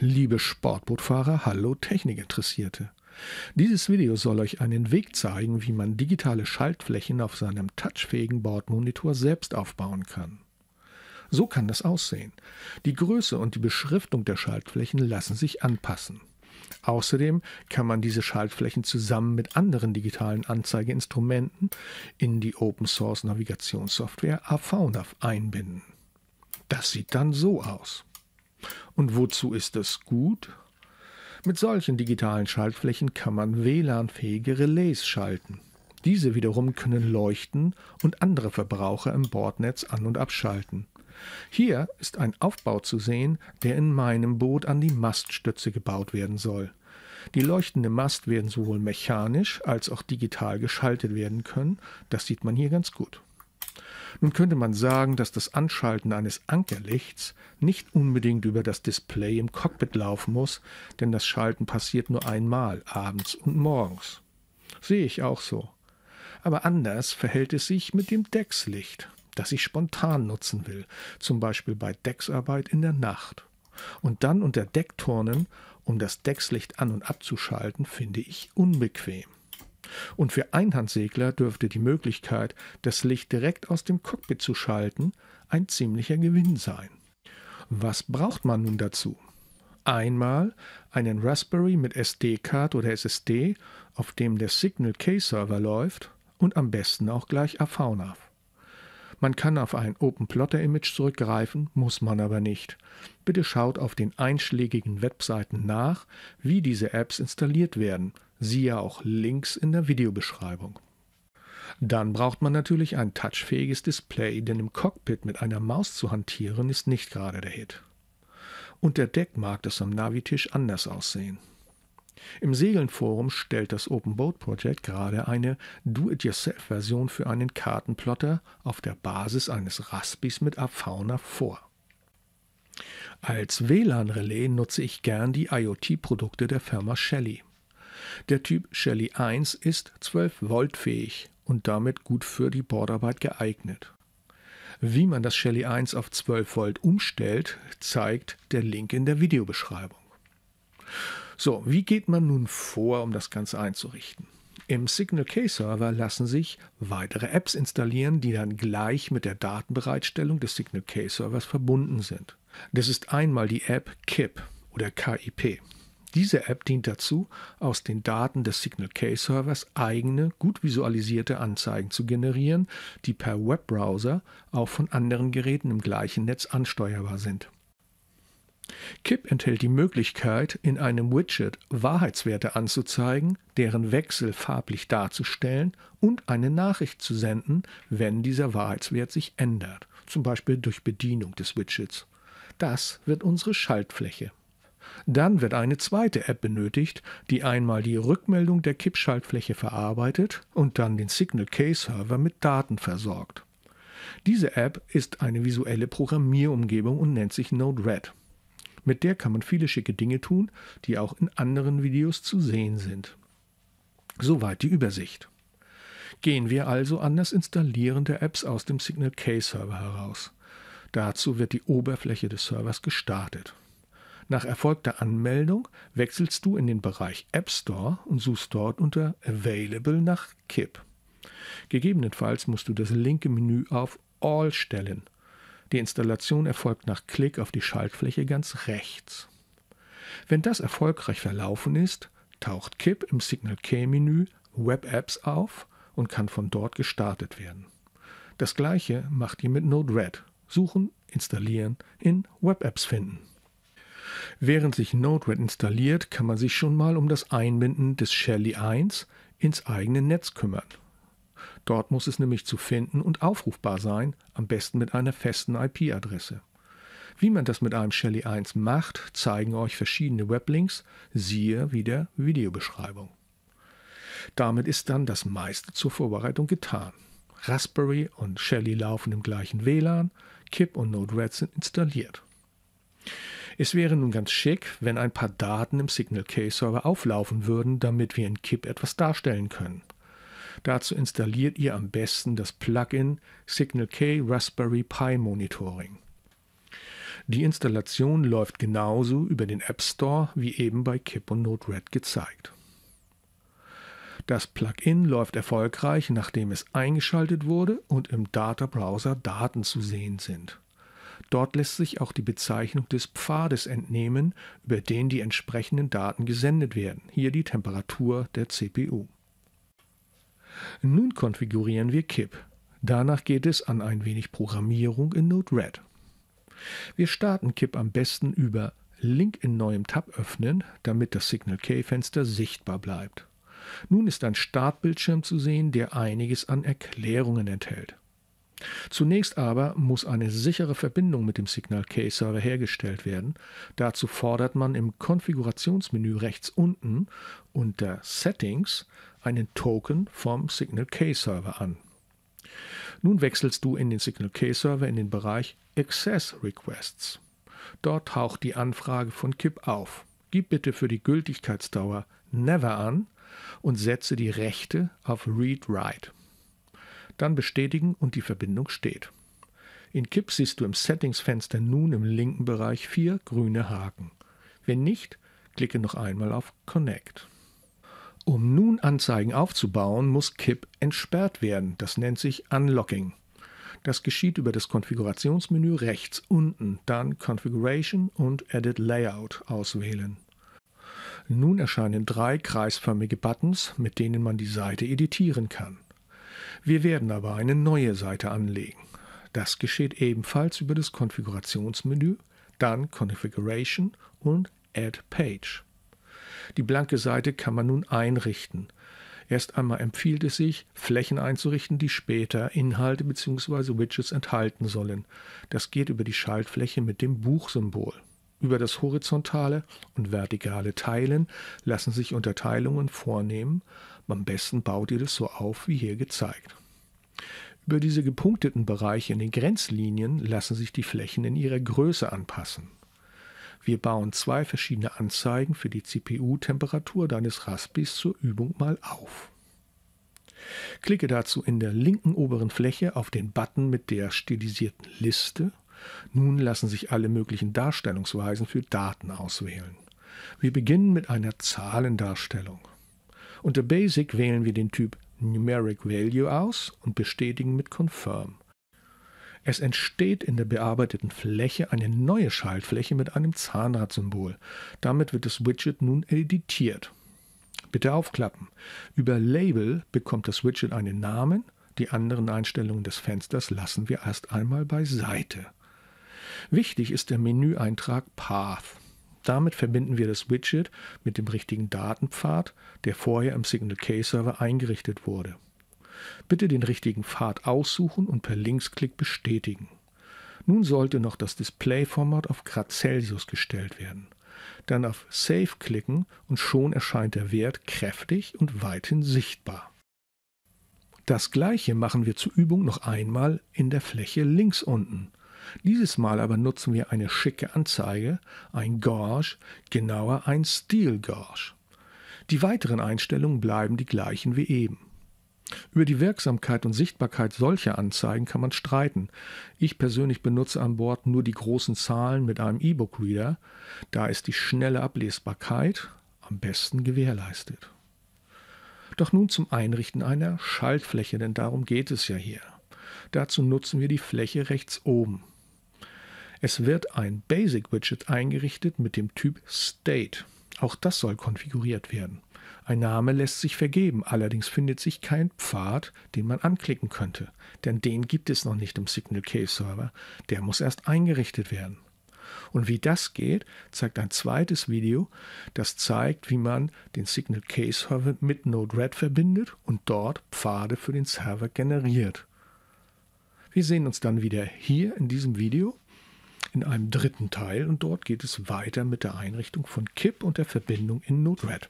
liebe Sportbootfahrer, hallo Technikinteressierte. Dieses Video soll euch einen Weg zeigen, wie man digitale Schaltflächen auf seinem touchfähigen Bordmonitor selbst aufbauen kann. So kann das aussehen. Die Größe und die Beschriftung der Schaltflächen lassen sich anpassen. Außerdem kann man diese Schaltflächen zusammen mit anderen digitalen Anzeigeinstrumenten in die Open Source Navigationssoftware AVNav einbinden. Das sieht dann so aus. Und wozu ist das gut? Mit solchen digitalen Schaltflächen kann man WLAN-fähige Relais schalten. Diese wiederum können leuchten und andere Verbraucher im Bordnetz an- und abschalten. Hier ist ein Aufbau zu sehen, der in meinem Boot an die Maststütze gebaut werden soll. Die leuchtende Mast werden sowohl mechanisch als auch digital geschaltet werden können, das sieht man hier ganz gut. Nun könnte man sagen, dass das Anschalten eines Ankerlichts nicht unbedingt über das Display im Cockpit laufen muss, denn das Schalten passiert nur einmal, abends und morgens. Sehe ich auch so. Aber anders verhält es sich mit dem Deckslicht, das ich spontan nutzen will, zum Beispiel bei Decksarbeit in der Nacht. Und dann unter Deckturnen, um das Deckslicht an und abzuschalten, finde ich unbequem. Und für Einhandsegler dürfte die Möglichkeit, das Licht direkt aus dem Cockpit zu schalten, ein ziemlicher Gewinn sein. Was braucht man nun dazu? Einmal einen Raspberry mit SD-Card oder SSD, auf dem der Signal K-Server läuft und am besten auch gleich AV-NAV. Man kann auf ein Open Plotter Image zurückgreifen, muss man aber nicht. Bitte schaut auf den einschlägigen Webseiten nach, wie diese Apps installiert werden siehe auch links in der Videobeschreibung. Dann braucht man natürlich ein touchfähiges Display, denn im Cockpit mit einer Maus zu hantieren ist nicht gerade der Hit. Und der Deck mag das am Navitisch anders aussehen. Im Segelnforum stellt das Open Boat Project gerade eine Do-it-yourself-Version für einen Kartenplotter auf der Basis eines Raspis mit Afauna vor. Als WLAN-Relais nutze ich gern die IoT-Produkte der Firma Shelly. Der Typ Shelly 1 ist 12 Volt fähig und damit gut für die Bordarbeit geeignet. Wie man das Shelly 1 auf 12 Volt umstellt, zeigt der Link in der Videobeschreibung. So, wie geht man nun vor, um das Ganze einzurichten? Im Signal K-Server lassen sich weitere Apps installieren, die dann gleich mit der Datenbereitstellung des Signal K-Servers verbunden sind. Das ist einmal die App KIP oder KIP. Diese App dient dazu, aus den Daten des Signal K-Servers eigene, gut visualisierte Anzeigen zu generieren, die per Webbrowser auch von anderen Geräten im gleichen Netz ansteuerbar sind. KIP enthält die Möglichkeit, in einem Widget Wahrheitswerte anzuzeigen, deren Wechsel farblich darzustellen und eine Nachricht zu senden, wenn dieser Wahrheitswert sich ändert, zum Beispiel durch Bedienung des Widgets. Das wird unsere Schaltfläche. Dann wird eine zweite App benötigt, die einmal die Rückmeldung der Kippschaltfläche verarbeitet und dann den Signal K-Server mit Daten versorgt. Diese App ist eine visuelle Programmierumgebung und nennt sich Node-RED. Mit der kann man viele schicke Dinge tun, die auch in anderen Videos zu sehen sind. Soweit die Übersicht. Gehen wir also an das Installieren der Apps aus dem Signal K-Server heraus. Dazu wird die Oberfläche des Servers gestartet. Nach erfolgter Anmeldung wechselst du in den Bereich App Store und suchst dort unter Available nach KIP. Gegebenenfalls musst du das linke Menü auf All stellen. Die Installation erfolgt nach Klick auf die Schaltfläche ganz rechts. Wenn das erfolgreich verlaufen ist, taucht KIP im Signal K-Menü Web Apps auf und kann von dort gestartet werden. Das gleiche macht ihr mit Node-RED. Suchen, installieren, in Web Apps finden. Während sich Node-RED installiert, kann man sich schon mal um das Einbinden des Shelly 1 ins eigene Netz kümmern. Dort muss es nämlich zu finden und aufrufbar sein, am besten mit einer festen IP-Adresse. Wie man das mit einem Shelly 1 macht, zeigen euch verschiedene Weblinks, siehe wieder Videobeschreibung. Damit ist dann das meiste zur Vorbereitung getan. Raspberry und Shelly laufen im gleichen WLAN, KIP und Node-RED sind installiert. Es wäre nun ganz schick, wenn ein paar Daten im Signal K-Server auflaufen würden, damit wir in KIP etwas darstellen können. Dazu installiert ihr am besten das Plugin Signal K Raspberry Pi Monitoring. Die Installation läuft genauso über den App Store wie eben bei KIP und Node-RED gezeigt. Das Plugin läuft erfolgreich, nachdem es eingeschaltet wurde und im Data Browser Daten zu sehen sind. Dort lässt sich auch die Bezeichnung des Pfades entnehmen, über den die entsprechenden Daten gesendet werden. Hier die Temperatur der CPU. Nun konfigurieren wir KIP. Danach geht es an ein wenig Programmierung in Node-RED. Wir starten KIP am besten über Link in neuem Tab öffnen, damit das Signal K-Fenster sichtbar bleibt. Nun ist ein Startbildschirm zu sehen, der einiges an Erklärungen enthält. Zunächst aber muss eine sichere Verbindung mit dem Signal K-Server hergestellt werden. Dazu fordert man im Konfigurationsmenü rechts unten unter Settings einen Token vom Signal K-Server an. Nun wechselst du in den Signal K-Server in den Bereich Access Requests. Dort taucht die Anfrage von KIP auf. Gib bitte für die Gültigkeitsdauer Never an und setze die Rechte auf Read-Write dann bestätigen und die Verbindung steht. In KIPP siehst du im Settings-Fenster nun im linken Bereich vier grüne Haken. Wenn nicht, klicke noch einmal auf Connect. Um nun Anzeigen aufzubauen, muss KIPP entsperrt werden. Das nennt sich Unlocking. Das geschieht über das Konfigurationsmenü rechts unten, dann Configuration und Edit Layout auswählen. Nun erscheinen drei kreisförmige Buttons, mit denen man die Seite editieren kann. Wir werden aber eine neue Seite anlegen. Das geschieht ebenfalls über das Konfigurationsmenü, dann Configuration und Add Page. Die blanke Seite kann man nun einrichten. Erst einmal empfiehlt es sich, Flächen einzurichten, die später Inhalte bzw. Widgets enthalten sollen. Das geht über die Schaltfläche mit dem Buchsymbol. Über das horizontale und vertikale Teilen lassen sich Unterteilungen vornehmen, am besten baut ihr das so auf, wie hier gezeigt. Über diese gepunkteten Bereiche in den Grenzlinien lassen sich die Flächen in ihrer Größe anpassen. Wir bauen zwei verschiedene Anzeigen für die CPU-Temperatur deines Raspis zur Übung mal auf. Klicke dazu in der linken oberen Fläche auf den Button mit der stilisierten Liste. Nun lassen sich alle möglichen Darstellungsweisen für Daten auswählen. Wir beginnen mit einer Zahlendarstellung. Unter Basic wählen wir den Typ Numeric Value aus und bestätigen mit Confirm. Es entsteht in der bearbeiteten Fläche eine neue Schaltfläche mit einem Zahnradsymbol. Damit wird das Widget nun editiert. Bitte aufklappen. Über Label bekommt das Widget einen Namen. Die anderen Einstellungen des Fensters lassen wir erst einmal beiseite. Wichtig ist der Menüeintrag Path damit verbinden wir das Widget mit dem richtigen Datenpfad, der vorher im Signal K-Server eingerichtet wurde. Bitte den richtigen Pfad aussuchen und per Linksklick bestätigen. Nun sollte noch das Display-Format auf Grad Celsius gestellt werden. Dann auf Save klicken und schon erscheint der Wert kräftig und weithin sichtbar. Das gleiche machen wir zur Übung noch einmal in der Fläche links unten. Dieses Mal aber nutzen wir eine schicke Anzeige, ein Gorge, genauer ein Steel Gorge. Die weiteren Einstellungen bleiben die gleichen wie eben. Über die Wirksamkeit und Sichtbarkeit solcher Anzeigen kann man streiten. Ich persönlich benutze an Bord nur die großen Zahlen mit einem E-Book-Reader. Da ist die schnelle Ablesbarkeit am besten gewährleistet. Doch nun zum Einrichten einer Schaltfläche, denn darum geht es ja hier. Dazu nutzen wir die Fläche rechts oben. Es wird ein Basic Widget eingerichtet mit dem Typ State. Auch das soll konfiguriert werden. Ein Name lässt sich vergeben, allerdings findet sich kein Pfad, den man anklicken könnte, denn den gibt es noch nicht im Signal K Server. Der muss erst eingerichtet werden. Und wie das geht, zeigt ein zweites Video, das zeigt, wie man den Signal K Server mit Node-RED verbindet und dort Pfade für den Server generiert. Wir sehen uns dann wieder hier in diesem Video in einem dritten Teil und dort geht es weiter mit der Einrichtung von KIP und der Verbindung in Node-RED.